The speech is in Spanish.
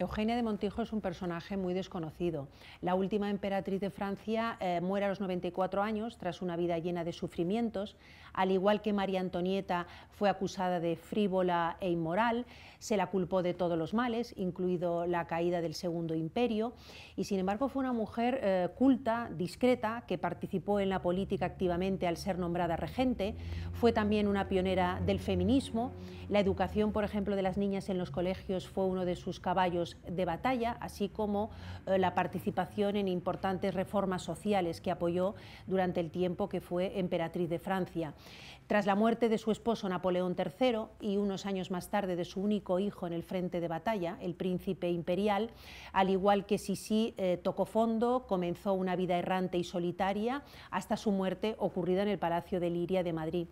Eugenia de Montijo es un personaje muy desconocido. La última emperatriz de Francia eh, muere a los 94 años tras una vida llena de sufrimientos. Al igual que María Antonieta fue acusada de frívola e inmoral, se la culpó de todos los males, incluido la caída del Segundo Imperio, y sin embargo fue una mujer eh, culta, discreta, que participó en la política activamente al ser nombrada regente. Fue también una pionera del feminismo. La educación, por ejemplo, de las niñas en los colegios fue uno de sus caballos de batalla, así como eh, la participación en importantes reformas sociales que apoyó durante el tiempo que fue emperatriz de Francia. Tras la muerte de su esposo Napoleón III y unos años más tarde de su único hijo en el frente de batalla, el príncipe imperial, al igual que Sisi eh, tocó fondo, comenzó una vida errante y solitaria hasta su muerte ocurrida en el Palacio de Liria de Madrid.